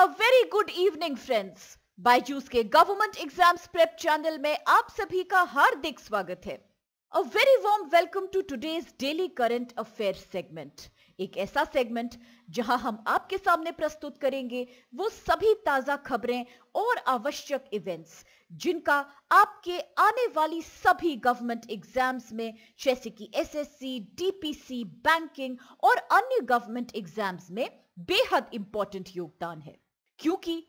अ very good evening friends Byju's के government exams prep channel में आप सभी का हार्दिक स्वागत है a very warm welcome to today's daily current affair segment एक ऐसा सेगमेंट जहां हम आपके सामने प्रस्तुत करेंगे वो सभी ताजा खबरें और आवश्यक इवेंट्स जिनका आपके आने वाली सभी गवर्नमेंट एग्जाम्स में जैसे कि एसएससी, डीपीसी, बैंकिंग और अन्य गवर्नमेंट एग्जाम्स में बेहद इंपॉर्टेंट योगदान है क्योंकि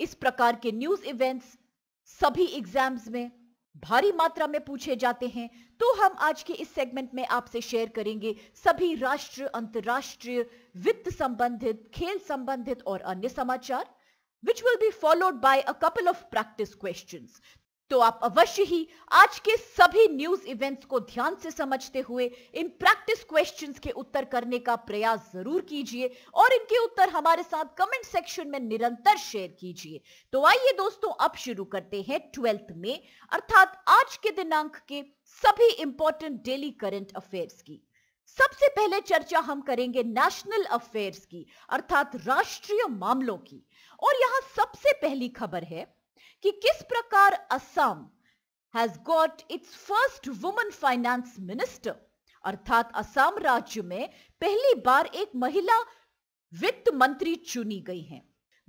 इस प्रकार के न्यूज इवेंट्स सभी एग्जाम्स में भारी मात्रा में पूछे जाते हैं तो हम आज के इस सेगमेंट में आपसे शेयर करेंगे सभी राष्ट्र अंतर्राष्ट्रीय वित्त संबंधित खेल संबंधित और अन्य समाचार which will be followed by a couple of practice question तो आप अवश्य ही आज के सभी न्यूज इवेंट्स को ध्यान से समझते हुए इन प्रैक्टिस क्वेश्चंस के उत्तर करने का प्रयास जरूर कीजिए और इनके उत्तर हमारे साथ कमेंट सेक्शन में निरंतर शेयर कीजिए तो आइए दोस्तों अब शुरू करते हैं ट्वेल्थ में अर्थात आज के दिनांक के सभी इंपॉर्टेंट डेली करंट अफेयर्स की सबसे पहले चर्चा हम करेंगे नेशनल अफेयर्स की अर्थात राष्ट्रीय मामलों की और यहां सबसे पहली खबर है कि किस प्रकार Assam has got its first woman finance minister अर्थात असम राज्य में पहली बार एक महिला वित्त मंत्री चुनी गई हैं।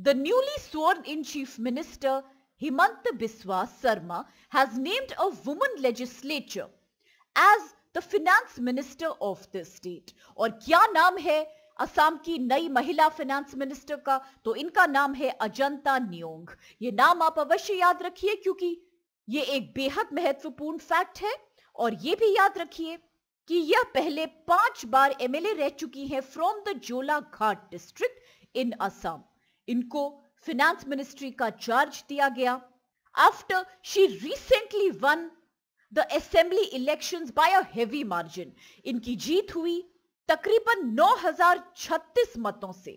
The newly sworn in chief minister Himanta Biswa Sarma has named a woman legislature as the finance minister of the state और क्या नाम है असम की नई महिला फाइनेंस मिनिस्टर का तो इनका नाम है अजंता नियोंग ये नाम आप अवश्य याद रखिए क्योंकि ये एक बेहद महत्वपूर्ण फैक्ट है और ये भी याद रखिए कि यह पहले पांच बार एमएलए रह चुकी हैं फ्रॉम द जोला घाट डिस्ट्रिक्ट इन असम इनको फाइनेंस मिनिस्ट्री का चार्ज दिया गया after she recently won the assembly elections by a heavy margin इनकी जीत हुई तकरीबन 9036 मतों से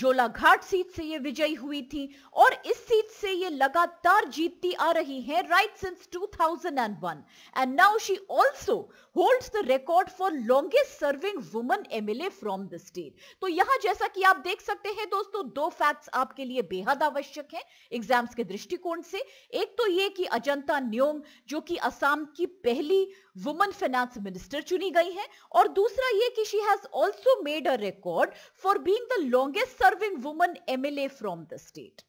जोलाघाट सीट से ये विजयी हुई थी और इस सीट से ये लगातार जीतती आ रही हैं right since 2001 and now she also holds the record for longest serving woman MLA from the state तो यहां जैसा कि आप देख सकते हैं दोस्तों दो फैक्ट्स आपके लिए बेहद आवश्यक हैं एग्जाम्स के दृष्टिकोण से एक तो ये कि अजंता न्योम जो कि असम की पहली वुमन फाइनेंस मिनिस्टर चुनी गई हैं और दूसरा ये कि she has also made a record for being the longest serving woman MLA from the state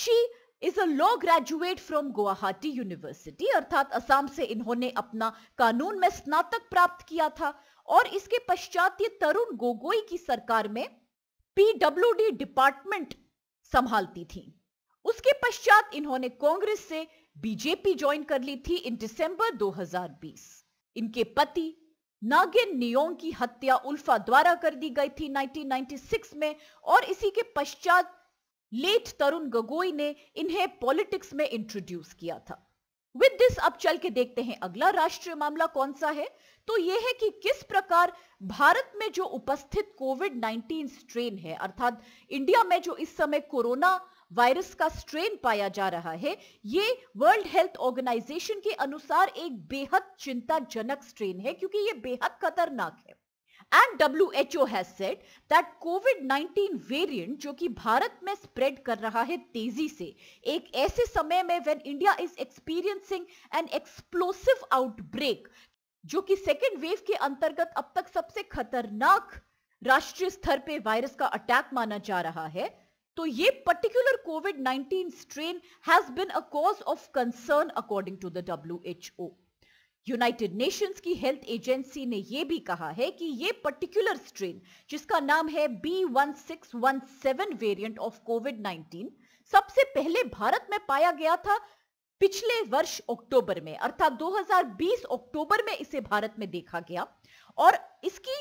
she is a law graduate from Guwahati university अर्थात असम से इन्होंने अपना कानून में स्नातक प्राप्त किया था और इसके पश्चात ये तरुण गोगोई की सरकार में पीडब्ल्यूडी डिपार्टमेंट संभालती थी उसके पश्चात इन्होंने कांग्रेस से बीजेपी ज्वाइन कर ली थी इन दिसंबर 2020 इनके पति नागिन नियोंग की हत्या उल्फा द्वारा कर दी गई थी 1996 में और इसी के पश्चात लेट तरुण गगोई ने इन्हें पॉलिटिक्स में इंट्रोड्यूस किया था विद दिस अब चल के देखते हैं अगला राष्ट्रीय मामला कौन सा है तो यह है कि किस प्रकार भारत में जो उपस्थित कोविड 19 स्ट्रेन है अर्थात इंडिया में जो इस समय कोरोना वायरस का स्ट्रेन पाया जा रहा है ये वर्ल्ड हेल्थ ऑर्गेनाइजेशन के अनुसार एक बेहद चिंताजनक स्ट्रेन है क्योंकि ये बेहद खतरनाक है and W has said that covid 19 variant जो कि भारत में स्प्रेड कर रहा है तेजी से एक ऐसे समय में when India is experiencing an explosive outbreak जो कि सेकेंड वेव के अंतर्गत अब तक सबसे खतरनाक राष्ट्रीय स्तर पे वायरस का अटैक माना जा रहा है तो ये particular covid 19 strain has been a cause of concern according to the W H O United Nations की हेल्थ एजेंसी ने यह भी कहा है कि ये पर्टिकुलर स्ट्रेन जिसका नाम है B one six one seven variant of covid 19 सबसे पहले भारत में पाया गया था पिछले वर्ष अक्टूबर में अर्थात 2020 अक्टूबर में इसे भारत में देखा गया और इसकी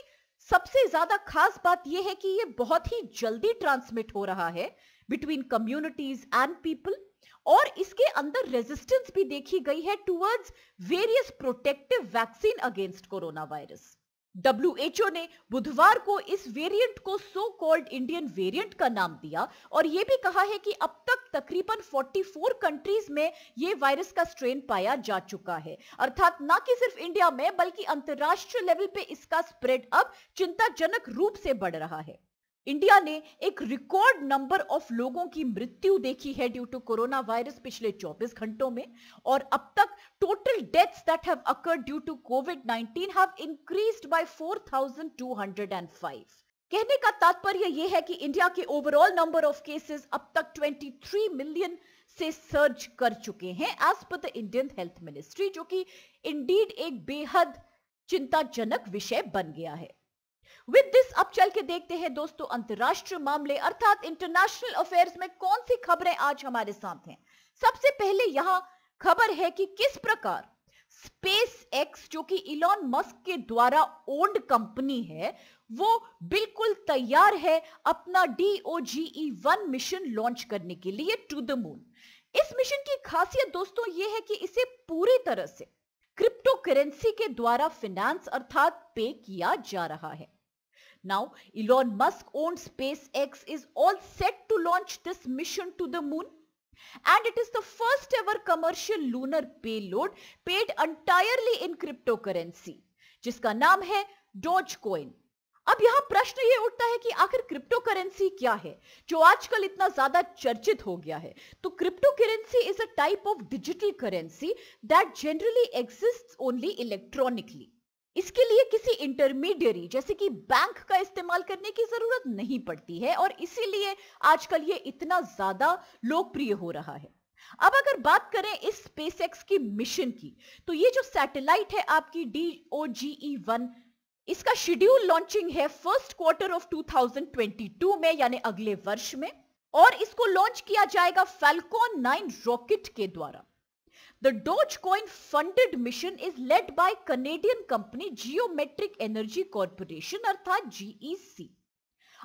सबसे ज्यादा खास बात यह है कि यह बहुत ही जल्दी ट्रांसमिट हो रहा है बिटवीन कम्युनिटीज एंड पीपल और इसके अंदर रेजिस्टेंस भी देखी गई है towards various protective vaccine against corona virus WHO ने बुधवार को इस वेरिएंट को सो कॉल्ड इंडियन वेरिएंट का नाम दिया और यह भी कहा है कि अब तक तकरीबन 44 कंट्रीज में यह वायरस का स्ट्रेन पाया जा चुका है अर्थात ना कि सिर्फ इंडिया में बल्कि अंतर्राष्ट्रीय लेवल पे इसका स्प्रेड अब चिंताजनक रूप से बढ़ रहा है इंडिया ने एक रिकॉर्ड नंबर ऑफ लोगों की मृत्यु देखी है ड्यू टू कोरोना वायरस पिछले 24 घंटों में और अब तक total deaths that have occurred due to covid 19 have increased by 4205 कहने का तात्पर्य यह है कि इंडिया के ओवरऑल नंबर ऑफ केसेस अब तक 23 मिलियन से सर्ज कर चुके हैं as per the Indian health ministry जो कि इंडीड एक बेहद चिंताजनक विषय बन गया है विद दिस अब चल के देखते हैं दोस्तों अंतरराष्ट्रीय मामले अर्थात इंटरनेशनल अफेयर्स में कौन सी खबरें आज हमारे साथ हैं सबसे पहले यहां खबर है कि किस प्रकार स्पेस एक्स जो कि इलॉन मस्क के द्वारा ओन्ड कंपनी है वो बिल्कुल तैयार है अपना DOGE e one mission launch करने के लिए टू द मून इस मिशन की खासियत दोस्तों ये है कि इसे पूरी तरह से क्रिप्टो करेंसी के द्वारा फिनेंस अर्थात पे किया जा रहा है Now, Elon Musk owned SpaceX is all set to launch this mission to the moon. And it is the first ever commercial lunar payload paid entirely in cryptocurrency, jiska naam hai dogecoin अब यहाँ प्रश्न ये उठता है कि आखिर crypto currency क्या है जो आजकल इतना ज्यादा चर्चित हो गया है तो crypto currency is a type of digital currency that generally exist only electronically इसके लिए किसी इंटरमीडियरी जैसे कि बैंक का इस्तेमाल करने की जरूरत नहीं पड़ती है और इसीलिए आजकल ये इतना ज्यादा लोकप्रिय हो रहा है अब अगर बात करें इस स्पेसएक्स की मिशन की तो ये जो सैटेलाइट है आपकी D O G E one इसका शेड्यूल लॉन्चिंग है फर्स्ट क्वार्टर ऑफ 2022 में यानी अगले वर्ष में और इसको लॉन्च किया जाएगा फैल्कॉन 9 रॉकेट के द्वारा The Dogecoin funded mission is led by Canadian company Geometric Energy Corporation अर्थात GEC.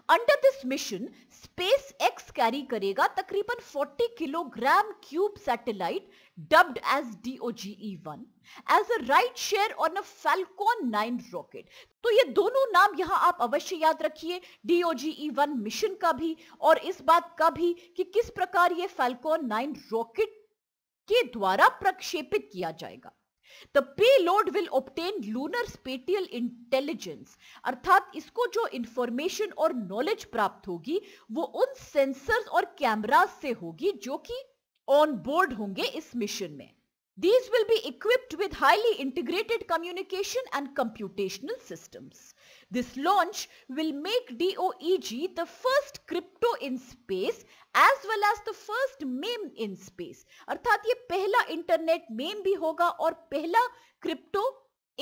Under this mission, SpaceX carry करेगा तकरीबन 40 kilogram cube satellite dubbed as DOGE one as a ride share on a Falcon 9 rocket तो ये दोनों नाम यहां आप अवश्य याद रखिए डीओजीई वन मिशन का भी और इस बात का भी कि किस प्रकार ये फैल्कॉन 9 रॉकेट के द्वारा प्रक्षेपित किया जाएगा the load will obtain lunar spatial intelligence अर्थात इसको जो इंफॉर्मेशन और नॉलेज प्राप्त होगी वो उन सेंसर्स और कैमराज से होगी जो कि ऑन बोर्ड होंगे इस मिशन में These will be equipped with highly integrated communication and computational systems. This launch will make DOEG the first crypto in space as well as the first meme in space अर्थात ये पहला internet ma'am भी होगा और पहला crypto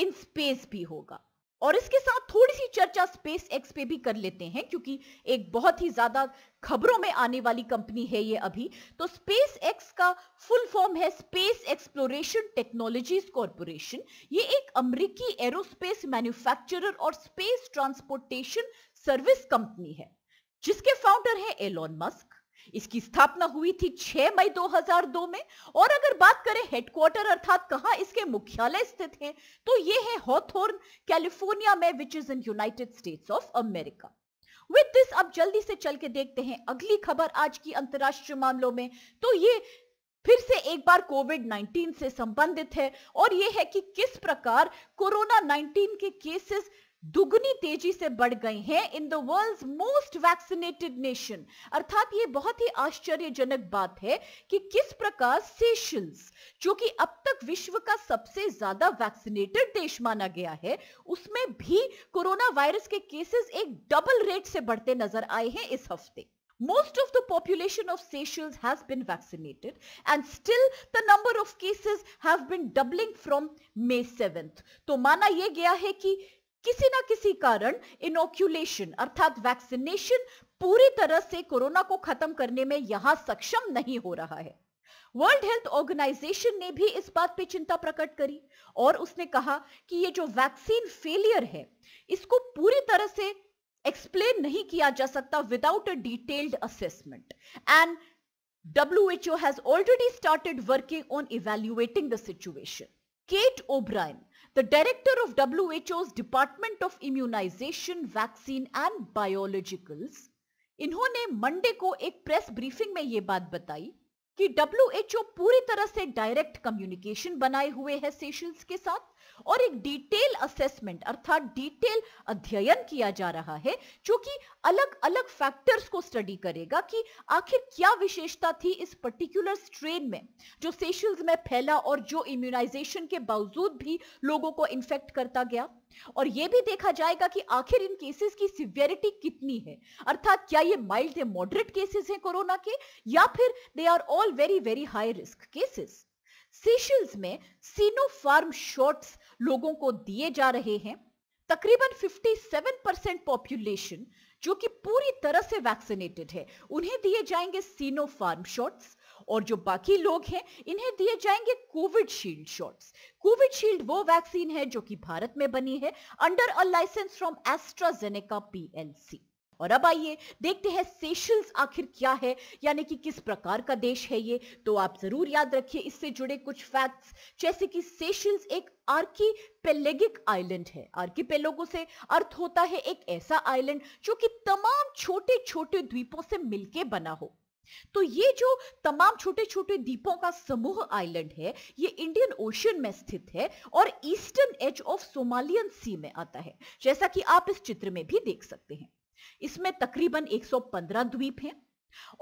in space भी होगा और इसके साथ थोड़ी सी चर्चा स्पेस एक्स पे भी कर लेते हैं क्योंकि एक बहुत ही ज्यादा खबरों में आने वाली कंपनी है ये अभी तो स्पेस एक्स का फुल फॉर्म है स्पेस एक्सप्लोरेशन टेक्नोलॉजीज कॉरपोरेशन ये एक अमेरिकी एरोस्पेस मैन्युफैक्चरर और स्पेस ट्रांसपोर्टेशन सर्विस कंपनी है जिसके फाउंडर है एलोन मस्क इसकी स्थापना हुई थी 6 मई 2002 में और अगर बात करें हेडक्वार्टर अर्थात कहां इसके मुख्यालय स्थित हैं तो ये है हॉथोर्न कैलिफोर्निया में which is in United States of America with this अब जल्दी से चल के देखते हैं अगली खबर आज की अंतरराष्ट्रीय मामलों में तो ये फिर से एक बार कोविड 19 से संबंधित है और ये है कि किस प्रकार कोरोना 19 के केसेस दुगनी तेजी से बढ़ गई हैं in the world's most vaccinated nation अर्थात ये बहुत ही आश्चर्यजनक बात है कि किस प्रकार सेशल्स जो कि अब तक विश्व का सबसे ज्यादा वैक्सीनेटेड देश माना गया है उसमें भी कोरोना वायरस के केसेस एक डबल रेट से बढ़ते नजर आए हैं इस हफ्ते Most of the population of Seychelles has been vaccinated and still the number of cases have been doubling from May 7th. to mana ye gaya hai ki किसी ना किसी कारण इनोक्यूलेशन अर्थात वैक्सीनेशन पूरी तरह से कोरोना को खत्म करने में यहां सक्षम नहीं हो रहा है वर्ल्ड हेल्थ ऑर्गेनाइजेशन ने भी इस बात पे चिंता प्रकट करी और उसने कहा कि ये जो वैक्सीन फेलियर है इसको पूरी तरह से एक्सप्लेन नहीं किया जा सकता without a detailed assessment and W O has already started working on evaluating the situation Kate O'Brien The director of WHO's Department of Immunization, Vaccine and Biologicals, इन्होंने मंडे को एक प्रेस ब्रीफिंग में यह बात बताई कि डब्ल्यू पूरी तरह से डायरेक्ट कम्युनिकेशन बनाए हुए है सेशल्स के साथ और एक डिटेल असेसमेंट अर्थात डिटेल अध्ययन किया जा रहा है जो कि अलग अलग फैक्टर्स को स्टडी करेगा कि आखिर क्या विशेषता थी इस पर्टिकुलर स्ट्रेन में जो सेशल्स में फैला और जो इम्यूनाइजेशन के बावजूद भी लोगों को इन्फेक्ट करता गया और यह भी देखा जाएगा कि आखिर इन केसेस की सिवियरिटी कितनी है अर्थात क्या ये माइल्ड या मॉडरेट केसेस हैं कोरोना के या फिर they are all very very high risk cases Seychelles में सीनोफार्म शॉट्स लोगों को दिए जा रहे हैं तकरीबन 57 परसेंट पॉपुलेशन जो कि पूरी तरह से वैक्सीनेटेड है उन्हें दिए जाएंगे सीनो फार्म शॉट्स और जो बाकी लोग हैं इन्हें दिए जाएंगे covid shield shots covid shield वो वैक्सीन है जो कि भारत में बनी है under a license from AstraZeneca PLC और अब आइए देखते हैं सेशल्स आखिर क्या है यानी कि किस प्रकार का देश है ये तो आप जरूर याद रखिए इससे जुड़े कुछ फैक्ट्स जैसे कि सेशल्स एक आर्की आइलैंड है आर्की से अर्थ होता है एक ऐसा आइलैंड जो कि तमाम छोटे छोटे द्वीपों से मिलके बना हो तो ये जो तमाम छोटे छोटे द्वीपों का समूह आइलैंड है ये इंडियन ओशन में स्थित है और eastern edge of Somalian sea में आता है जैसा कि आप इस चित्र में भी देख सकते हैं इसमें तकरीबन 115 द्वीप हैं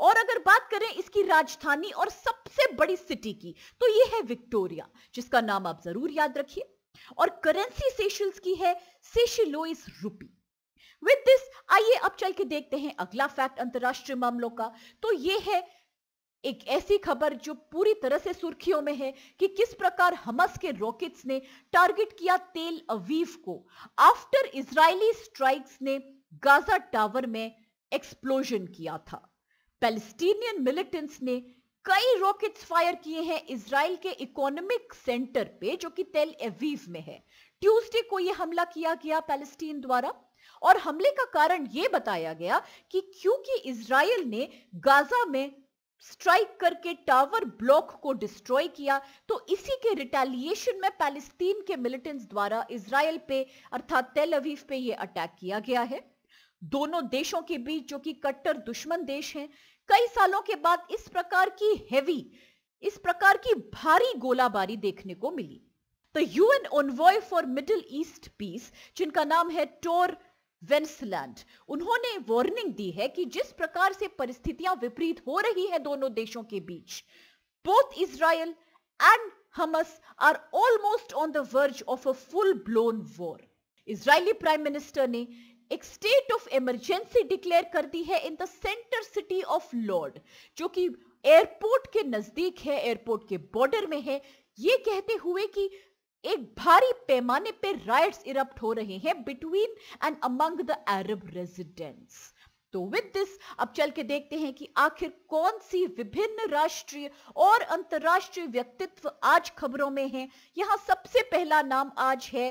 और अगर बात करें इसकी राजधानी और सबसे बड़ी सिटी की तो ये है विक्टोरिया जिसका नाम आप जरूर याद रखिए और करेंसी सेशल्स की है सेशिलोइस रूपी विद दिस आइए अब चल के देखते हैं अगला फैक्ट अंतर्राष्ट्रीय मामलों का तो ये है एक ऐसी खबर जो पूरी तरह से सुर्खियों में है कि किस प्रकार हमस के रॉकेट्स ने टारगेट किया तेल अवीव को आफ्टर इजरायली स्ट्राइक्स ने गाजा टावर में एक्सप्लोजन किया था पैलेस्टीनियन मिलिटेंट्स ने कई रॉकेट्स फायर किए हैं इसराइल के इकोनॉमिक सेंटर पे जो कि तेल एवीव में है ट्यूसडे को यह हमला किया गया पैलेस्टीन द्वारा और हमले का कारण यह बताया गया कि क्योंकि इसराइल ने गाजा में स्ट्राइक करके टावर ब्लॉक को डिस्ट्रॉय किया तो इसी के रिटेलिएशन में पैलेस्टीन के मिलिटेंट्स द्वारा इसराइल पे अर्थात तेल अवीफ पे यह अटैक किया गया है दोनों देशों के बीच जो कि कट्टर दुश्मन देश हैं कई सालों के बाद इस प्रकार की हेवी इस प्रकार की भारी गोलाबारी देखने को मिली तो UN envoy for middle east peace जिनका नाम है टोर वेंसलैंड उन्होंने वार्निंग दी है कि जिस प्रकार से परिस्थितियां विपरीत हो रही है दोनों देशों के बीच both Israel and Hamas are almost on the verge of a full blown war Israeli prime minister ने एक स्टेट ऑफ इमरजेंसी डिक्लेयर कर दी है in the centre city of Lod जो कि एयरपोर्ट के नजदीक है एयरपोर्ट के बॉर्डर में है ये कहते हुए कि एक भारी पैमाने पर राइट्स इरप्ट हो रहे हैं between and among the Arab residents तो विद दिस अब चल के देखते हैं कि आखिर कौन सी विभिन्न राष्ट्रीय और अंतर्राष्ट्रीय व्यक्तित्व आज खबरों में हैं यहां सबसे पहला नाम आज है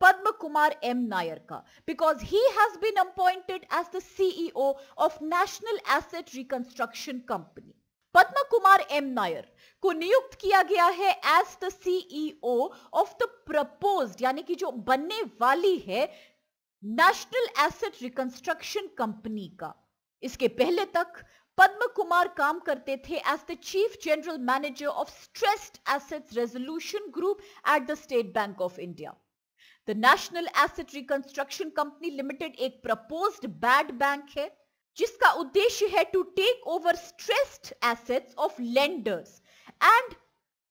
Padma Kumar M. Nayarka because he has been appointed as the CEO of National Asset Reconstruction Company. Padmakumar M Nair को नियुक्त किया गया है as the CEO of the propose यानी कि जो बनने वाली है नेशनल एसेट रिकंस्ट्रक्शन कंपनी का इसके पहले तक पद्म कुमार काम करते थे as the chief general manager of stressed assets resolution group at the State Bank of India the National asset reconstruction company Limited एक प्रपोज्ड बैड बैंक है जिसका उद्देश्य है to take over stressed assets of lenders and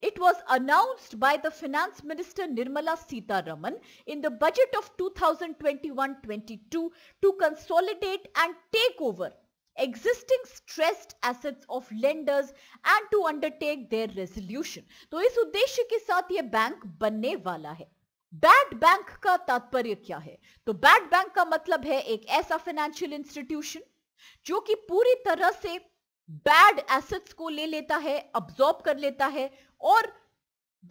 It was announced by the Finance Minister Nirmala Sitaraman in the budget of 2021-22 to consolidate and take over existing stressed assets of lenders and to undertake their resolution. तो इस उद्देश्य के साथ ये bank बनने वाला है bad bank का तात्पर्य क्या है तो बैड बैंक का मतलब है एक ऐसा फाइनेंशियल इंस्टीट्यूशन जो कि पूरी तरह से बैड एसेट्स को ले लेता है अब्जॉर्ब कर लेता है और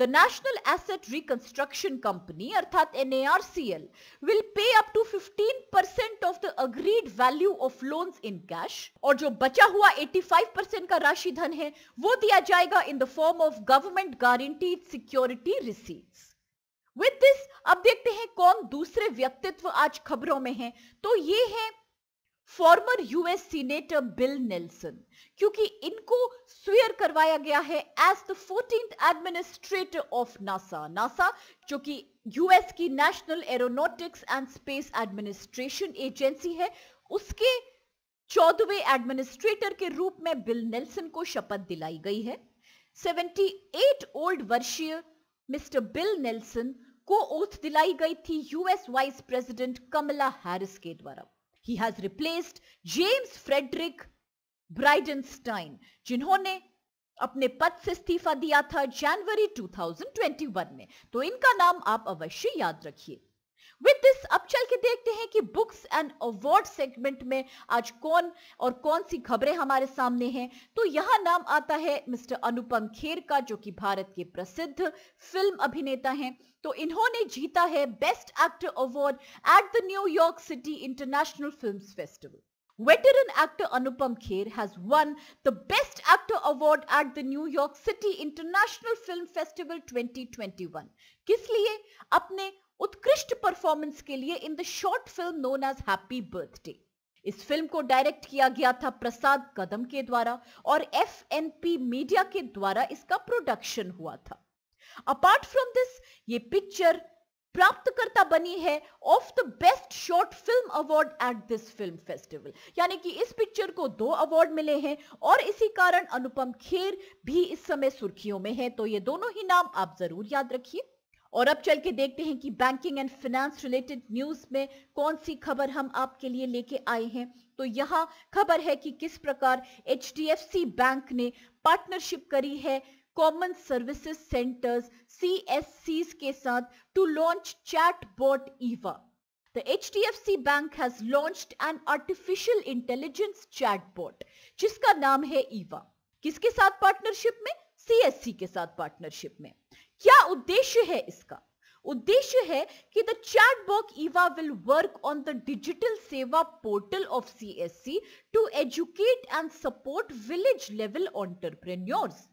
the National asset reconstruction Company अर्थात N A R C L will pay up to 15% percent of the agreed value of loan in cash और जो बचा हुआ एटी फाइव परसेंट का राशि धन है वो दिया जाएगा in the form of government guaranteed security receipts with this अब देखते हैं कौन दूसरे व्यक्तित्व आज खबरों में हैं तो ये है former US senator Bill Nelson क्योंकि इनको स्वीयर करवाया गया है as the fourteen administrator of NASA NASA जो कि यूएस की National Aeronautics and Space Administration agency है उसके चौदहवें एडमिनिस्ट्रेटर के रूप में बिल नेल्सन को शपथ दिलाई गई है 78 ओल्ड वर्षीय मिस्टर बिल नेल्सन को ओथ दिलाई गई थी US vice president Kamala Harris के द्वारा he has replaced James Frederick Bridenstine जिन्होंने अपने पद से इस्तीफा दिया था जनवरी 2021 में तो इनका नाम आप अवश्य याद रखिए विद दिस अब चल के देखते हैं कि बुक्स एंड अवार्ड सेगमेंट में आज कौन और कौन सी खबरें हमारे सामने हैं तो यहां नाम आता है मिस्टर अनुपम खेर का जो कि भारत के प्रसिद्ध फिल्म अभिनेता हैं तो इन्होंने जीता है best actor award at the New York city international film festival Veteran actor Anupam Kher has won the Best Actor Award at the New York City International Film Festival 2021. किस लिए अपने उत्कृष्ट परफॉर्मेंस के लिए in the short film known as happy birthday इस film को direct किया गया था प्रसाद कदम के द्वारा और एफ मीडिया के द्वारा इसका प्रोडक्शन हुआ था अपार्ट फ्रॉम दिस ये पिक्चर प्राप्तकर्ता बनी है of the best short film award at this film festival यानी कि इस पिक्चर को दो अवार्ड मिले हैं और इसी कारण अनुपम खेर भी इस समय सुर्खियों में है तो ये दोनों ही नाम आप जरूर याद रखिए और अब चल के देखते हैं कि banking and finance related news में कौन सी खबर हम आपके लिए लेके आए हैं तो यहां खबर है कि किस प्रकार एच बैंक ने पार्टनरशिप करी है कॉमन सर्विसेज सेंटर्स सी के साथ to launch chat bot Eva The HDFC Bank has launched an artificial intelligence chatbot जिसका नाम है ईवा किसके साथ पार्टनरशिप में सी के साथ पार्टनरशिप में क्या उद्देश्य है इसका उद्देश्य है कि the bot Eva will work on the digital Seva portal of C to educate and support village level entrepreneurs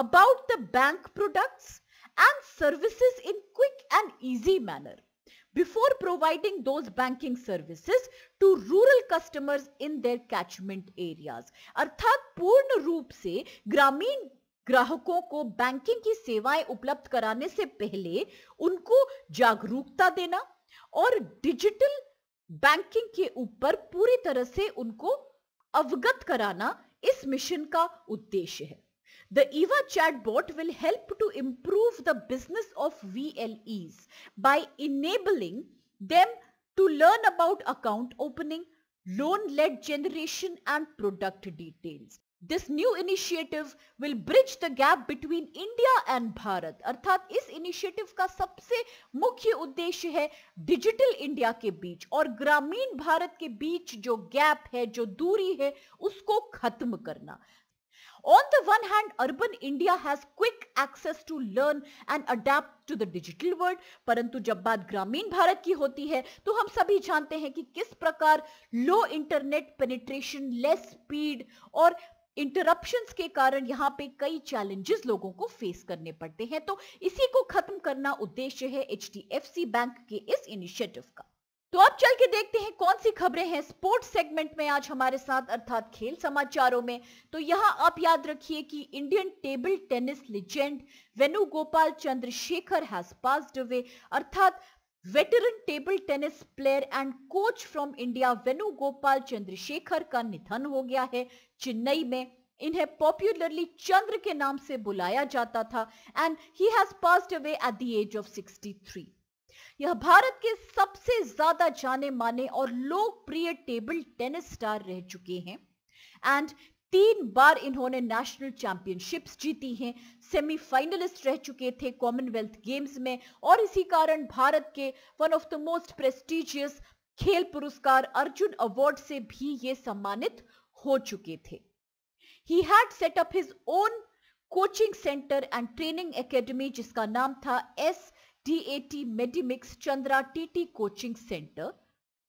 about the bank products and services in quick and easy manner before providing those banking services to rural customers in their catchment areas. arthat पूर्ण roop se gramin ग्राहकों को banking की सेवाएं उपलब्ध कराने से पहले उनको जागरूकता देना और डिजिटल बैंकिंग के ऊपर पूरी तरह से उनको अवगत कराना इस मिशन का उद्देश्य है The EVA chatbot will help to improve the business of VLEs by enabling them to learn about account opening, loan-led generation and product details. This new initiative will bridge the gap between India and Bharat. अर्थात इस initiative का सबसे मुख्य उद्देश्य है digital India के बीच और ग्रामीण भारत के बीच जो गैप है जो दूरी है उसको खत्म करना On the one hand, urban India has quick access to learn and adapt to the digital world. परंतु जब बात ग्रामीण भारत की होती है तो हम सभी जानते हैं कि किस प्रकार low internet penetration less speed और इंटरप्शन के कारण यहाँ पे कई चैलेंजेस लोगों को फेस करने पड़ते हैं तो इसी को खत्म करना उद्देश्य है एच बैंक के इस इनिशिएटिव का तो अब चल के देखते हैं कौन सी खबरें हैं स्पोर्ट्स सेगमेंट में आज हमारे साथ अर्थात खेल समाचारों में तो यहाँ आप याद रखिए कि Indian table tennis legend Venugopal Chandrasekhar has passed away अर्थात veteran table tennis player and coach from India Venugopal Chandrasekhar का निधन हो गया है चेन्नई में इन्हें पॉपुलरली चंद्र के नाम से बुलाया जाता था and he has passed away at the age of 63 यह भारत के सबसे ज्यादा जाने माने और लोकप्रिय टेबल टेनिस स्टार रह चुके हैं एंड तीन बार इन्होंने नेशनल चैंपियनशिप्स जीती हैं सेमीफाइनलिस्ट रह चुके थे कॉमनवेल्थ गेम्स में और इसी कारण भारत के one of the most prestigious खेल पुरस्कार अर्जुन अवार्ड से भी ये सम्मानित हो चुके थे he had set up his own coaching centre and training academy जिसका नाम था S DAT Medimix Chandra TT coaching centre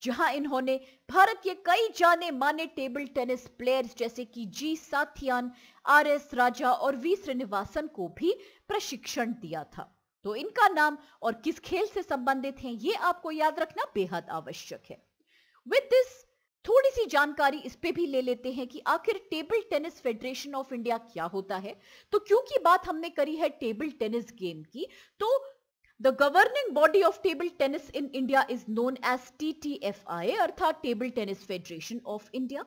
जहां इन्होंने भारत के कई जाने माने टेबल टेनिस प्लेयर्स जैसे कि G Sathiyan R S Raja और वी श्रीनिवासन को भी प्रशिक्षण दिया था तो इनका नाम और किस खेल से संबंधित हैं ये आपको याद रखना बेहद आवश्यक है विद दिस थोड़ी सी जानकारी इस पे भी ले लेते हैं कि आखिर table tennis federation of India क्या होता है तो क्योंकि बात हमने करी है टेबल टेनिस गेम की तो The governing body of table tennis in India is known as TTFI अर्थात table tennis federation of India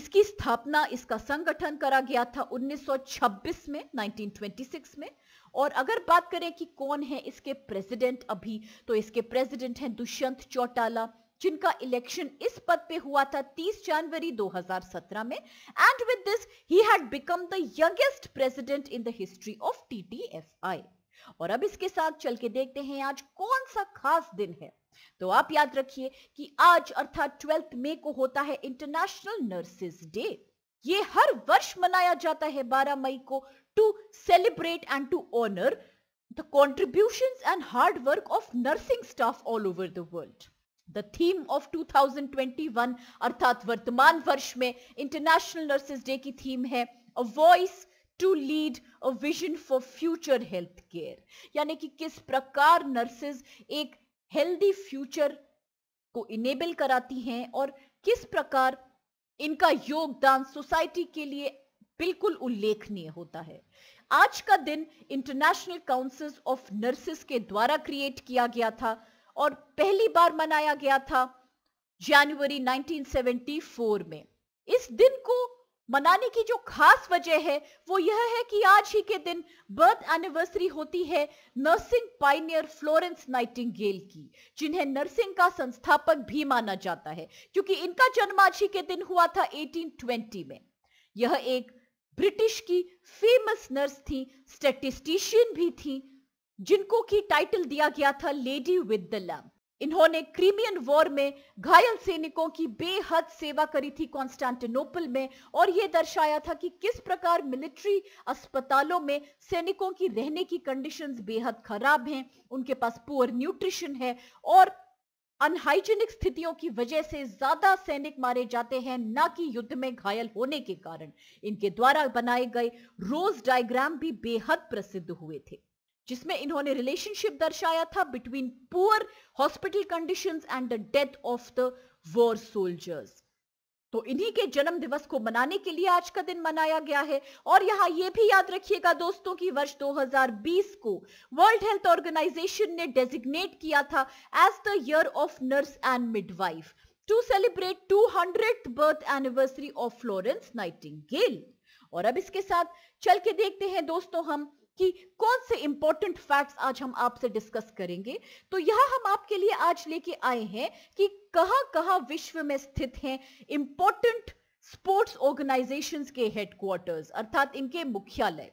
इसकी स्थापना इसका संगठन करा गया था 1926 में 1926 में और अगर बात करें कि कौन है इसके प्रेसिडेंट अभी तो इसके प्रेसिडेंट हैं दुष्यंत चौटाला जिनका इलेक्शन इस पद पे हुआ था 30 जनवरी 2017 में and with this he had become the youngest president in the history of TTFI और अब इसके साथ चल के देखते हैं आज कौन सा खास दिन है तो आप याद रखिए कि आज अर्थात ट्वेल्थ मई को होता है इंटरनेशनल नर्सेस डे ये हर वर्ष मनाया जाता है 12 मई को to celebrate and to honour the contribution and hard work of nursing staff all over the world the theme of 2021 अर्थात वर्तमान वर्ष में इंटरनेशनल नर्सेस डे की थीम है a voice to lead a vision for future health care यानी कि किस प्रकार नर्सेज एक हेल्दी फ्यूचर को इनेबल कराती हैं और किस प्रकार इनका योगदान सोसाइटी के लिए बिल्कुल उल्लेखनीय होता है आज का दिन इंटरनेशनल काउंसिल ऑफ नर्सिस के द्वारा क्रिएट किया गया था और पहली बार मनाया गया था जनवरी 1974 में इस दिन को मनाने की जो खास वजह है वो यह है कि आज ही के दिन बर्थ एनिवर्सरी होती है नर्सिंग पाइनियर फ्लोरेंस नाइटिंगेल की जिन्हें नर्सिंग का संस्थापक भी माना जाता है क्योंकि इनका जन्म आज ही के दिन हुआ था 1820 में यह एक ब्रिटिश की फेमस नर्स थी स्टेटिस्टिशियन भी थी जिनको की टाइटल दिया गया था लेडी विद द लैम्प इन्होंने क्रीमियन वॉर में घायल सैनिकों की बेहद सेवा करी थी कॉन्स्टेंटिनोपल में और यह दर्शाया था कि किस प्रकार मिलिट्री अस्पतालों में सैनिकों की रहने की कंडीशंस बेहद खराब हैं उनके पास पुअर न्यूट्रिशन है और अनहाइजेनिक स्थितियों की वजह से ज्यादा सैनिक मारे जाते हैं न कि युद्ध में घायल होने के कारण इनके द्वारा बनाए गए रोज डायग्राम भी बेहद प्रसिद्ध हुए थे जिसमें इन्होंने रिलेशनशिप दर्शाया था between poor hospital condition and the death of the war soldiers तो इन्हीं के जन्म दिवस को मनाने के लिए आज का दिन मनाया गया है और यहां यह भी याद रखिएगा दोस्तों कि वर्ष 2020 को वर्ल्ड हेल्थ ऑर्गेनाइजेशन ने डेजिग्नेट किया था as the year of nurse and midwife to celebrate two hundred birth anniversary of Florence Nightingale और अब इसके साथ चल के देखते हैं दोस्तों हम कि कौन से इंपॉर्टेंट फैक्ट्स आज हम आपसे डिस्कस करेंगे तो यह हम आपके लिए आज लेके आए हैं कि कहां कहां विश्व में स्थित हैं इंपॉर्टेंट स्पोर्ट्स ऑर्गेनाइजेशंस के हेडक्वार्टर्स अर्थात इनके मुख्यालय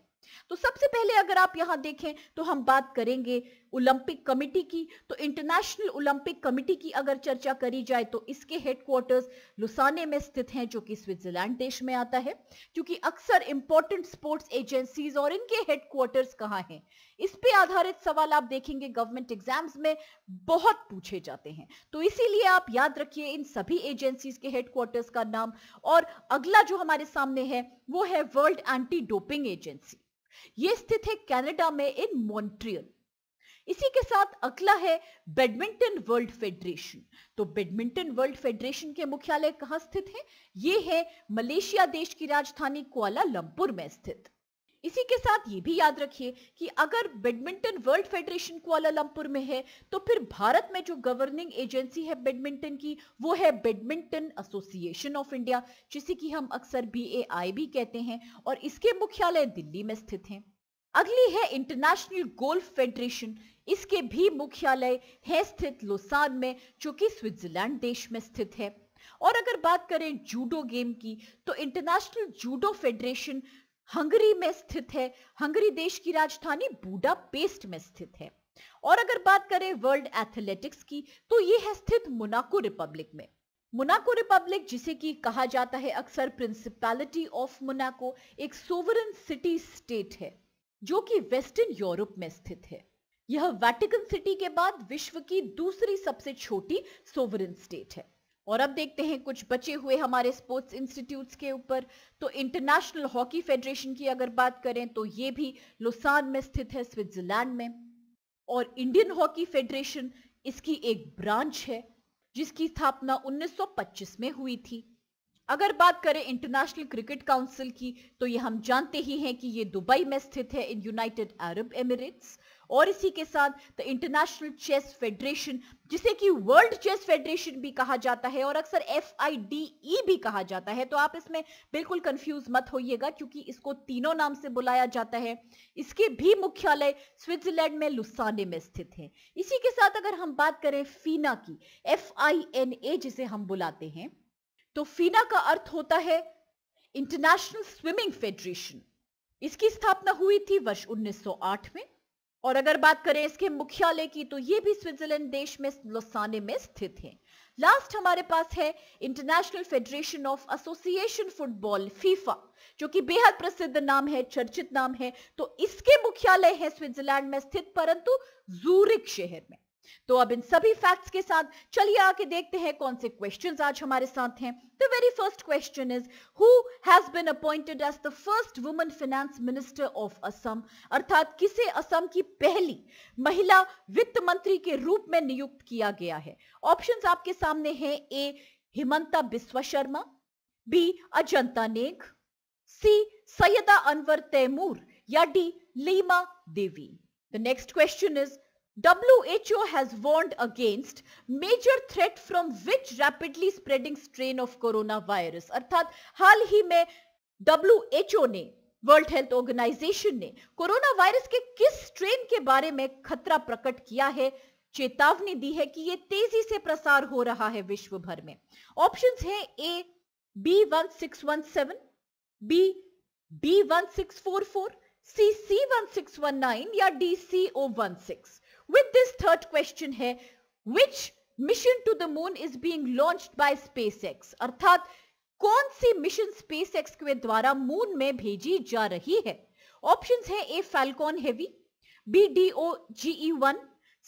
तो सबसे पहले अगर आप यहां देखें तो हम बात करेंगे ओलंपिक कमेटी की तो इंटरनेशनल ओलंपिक कमेटी की अगर चर्चा करी जाए तो इसके हेडक्वार्टर्स लुसाने में स्थित हैं जो कि स्विट्जरलैंड देश में आता है क्योंकि अक्सर इंपॉर्टेंट स्पोर्ट्स एजेंसीज और इनके हेडक्वार्टर्स कहाँ हैं इस पे आधारित सवाल आप देखेंगे गवर्नमेंट एग्जाम्स में बहुत पूछे जाते हैं तो इसीलिए आप याद रखिए इन सभी एजेंसीज के हेडक्वार्टर्स का नाम और अगला जो हमारे सामने है वो है वर्ल्ड एंटी डोपिंग एजेंसी ये स्थित है कनाडा में इन मॉन्ट्रियल इसी के साथ अगला है बैडमिंटन वर्ल्ड फेडरेशन तो बैडमिंटन वर्ल्ड फेडरेशन के मुख्यालय कहाँ स्थित है ये है मलेशिया देश की राजधानी लंपुर में स्थित इसी के साथ ये भी याद रखिए कि अगर बैडमिंटन वर्ल्ड फेडरेशन कोलालंपुर में है तो फिर भारत में जो गवर्निंग एजेंसी है बैडमिंटन की वो है बैडमिंटन एसोसिएशन ऑफ इंडिया जिसे कि हम अक्सर बी भी कहते हैं और इसके मुख्यालय दिल्ली में स्थित हैं अगली है इंटरनेशनल गोल्फ फेडरेशन इसके भी मुख्यालय है स्थित लोसान में जो कि स्विट्जरलैंड देश में स्थित है और अगर बात करें जूडो गेम की तो इंटरनेशनल जूडो फेडरेशन हंगरी में स्थित है हंगरी देश की राजधानी बूडा पेस्ट में स्थित है और अगर बात करें वर्ल्ड एथलेटिक्स की तो ये है स्थित मोनाको रिपब्लिक में मोनाको रिपब्लिक जिसे कि कहा जाता है अक्सर प्रिंसिपैलिटी ऑफ मोनाको एक सोवरन सिटी स्टेट है जो कि वेस्टर्न यूरोप में स्थित है यह वैटिकन सिटी के बाद विश्व की दूसरी सबसे छोटी सोवरन स्टेट है और अब देखते हैं कुछ बचे हुए हमारे स्पोर्ट्स इंस्टीट्यूट्स के ऊपर तो इंटरनेशनल हॉकी फेडरेशन की अगर बात करें तो ये भी लुसान में स्थित है स्विट्जरलैंड में और इंडियन हॉकी फेडरेशन इसकी एक ब्रांच है जिसकी स्थापना 1925 में हुई थी अगर बात करें इंटरनेशनल क्रिकेट काउंसिल की तो ये हम जानते ही हैं कि ये दुबई में स्थित है इन यूनाइटेड अरब एमिरेट्स और इसी के साथ द इंटरनेशनल चेस फेडरेशन जिसे कि वर्ल्ड चेस फेडरेशन भी कहा जाता है और अक्सर एफ आई डी ई भी कहा जाता है तो आप इसमें बिल्कुल कंफ्यूज मत होइएगा क्योंकि इसको तीनों नाम से बुलाया जाता है इसके भी मुख्यालय स्विट्जरलैंड में लुसाने में स्थित है इसी के साथ अगर हम बात करें फीना की एफ आई एन ए जिसे हम बुलाते हैं तो फीना का अर्थ होता है इंटरनेशनल स्विमिंग फेडरेशन इसकी स्थापना हुई थी वर्ष 1908 में और अगर बात करें इसके मुख्यालय की तो ये भी स्विट्जरलैंड देश में लोसाने में स्थित है लास्ट हमारे पास है international federation of association football FIFA जो कि बेहद प्रसिद्ध नाम है चर्चित नाम है तो इसके मुख्यालय है स्विट्जरलैंड में स्थित परंतु जूरिक शहर में तो अब इन सभी फैक्ट्स के साथ चलिए आके देखते हैं कौन से क्वेश्चन आज हमारे साथ हैं the very first question is who has been appointed as the first woman finance minister of Assam अर्थात किसे असम की पहली महिला वित्त मंत्री के रूप में नियुक्त किया गया है ऑप्शंस आपके सामने हैं A Himanta Biswa Sarma B Ajanta Neog C Syeda Anwara Taimur या D Lima Devi the next question is WHO has warned against major threat from which rapidly spreading strain of coronavirus अर्थात हाल ही में WHO ने वर्ल्ड हेल्थ ऑर्गेनाइजेशन ने कोरोना वायरस के किस स्ट्रेन के बारे में खतरा प्रकट किया है चेतावनी दी है कि यह तेजी से प्रसार हो रहा है विश्व भर में ऑप्शंस हैं A B one six one seven B B one six four four C C one six one nine या D C O one six with this third question है which mission to the moon is being launched by X अर्थात कौन sea mission SpaceX के द्वारा moon में भेजी जा रही है ऑप्शन है A Falcon heavy B D O GE one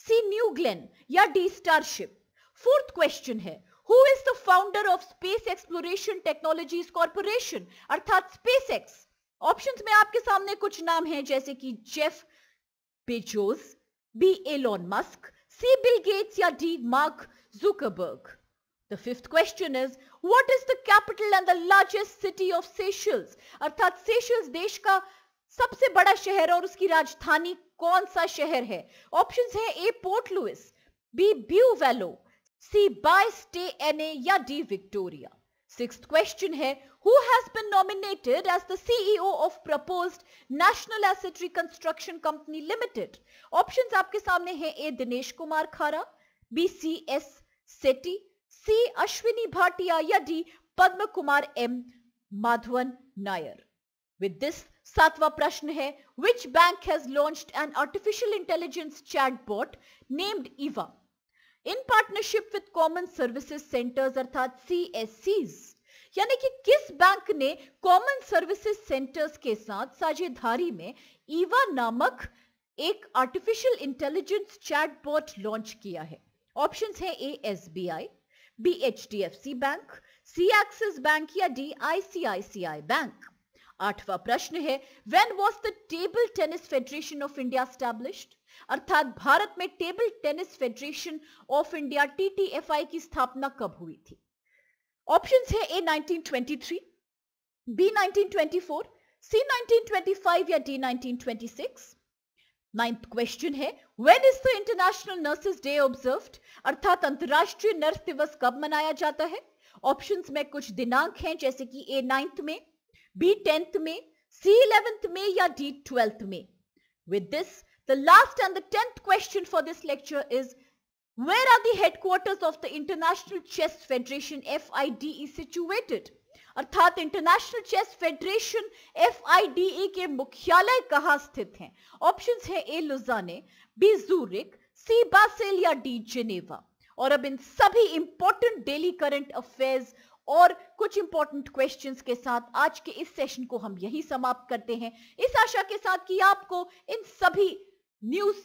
C New Glenn या डी स्टारशिप फोर्थ क्वेश्चन है who is the founder of space exploration technology corporation अर्थात स्पेस एक्स ऑप्शन में आपके सामने कुछ नाम है जैसे कि Jeff Bezos B. Elon Musk, C. Bill Gates or D. Mark Zuckerberg? The fifth question is, what is the capital and the largest city of Seychelles? अर्थात सेशल्स देश का सबसे बड़ा शहर और उसकी राजधानी कौन सा शहर है ऑप्शंस है A Port Louis B Beau Vallon C Baie Sainte Anne या डी विक्टोरिया सिक्स क्वेश्चन है who has been nominated as the CEO of proposed national asset reconstruction company limited option आपके सामने हैं ए दिनेश कुमार खारा B C S सेटी सी अश्विनी भाटिया या D Padmakumar M Madhavan Nair with this सातवां प्रश्न है which bank has launch an artificial intelligence chatbot named Eva in partnership with common services centres अर्थात सी यानी कि किस बैंक ने कॉमन सर्विसेज सेंटर्स के साथ साझेदारी में ईवा नामक एक आर्टिफिशियल इंटेलिजेंस चैटबॉट लॉन्च किया है ऑप्शंस है A S B I B H D F C bank C Axis bank या D I C I C I bank आठवां प्रश्न है when was the table tennis federation of India established अर्थात भारत में table tennis federation of India TTFI की स्थापना कब हुई थी ऑप्शन है ए 1923, बी 1924, सी 1925 या डी 1926। नाइन्थ क्वेश्चन है when is the international nurses day observed अर्थात अंतरराष्ट्रीय नर्स दिवस कब मनाया जाता है ऑप्शंस में कुछ दिनांक हैं जैसे कि ए नाइन्थ में बी टेंथ में सी इलेवेंथ में या डी ट्वेल्थ में with this The last and the 10th question for this lecture is where are the headquarters of the International Chess Federation FIDE situated? अर्थात international chess federation F के मुख्यालय कहां स्थित हैं? Options हैं A Lausanne B Zurich C Basel या D Geneva और अब इन सभी इंपॉर्टेंट डेली करंट अफेयर्स और कुछ इंपॉर्टेंट क्वेश्चंस के साथ आज के इस सेशन को हम यही समाप्त करते हैं इस आशा के साथ कि आपको इन सभी न्यूज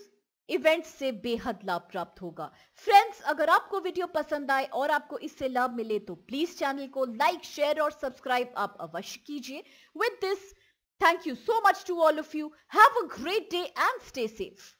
इवेंट से बेहद लाभ प्राप्त होगा फ्रेंड्स अगर आपको वीडियो पसंद आए और आपको इससे लाभ मिले तो प्लीज चैनल को लाइक शेयर और सब्सक्राइब आप अवश्य कीजिए with this thank you so much to all of you have a great day and stay safe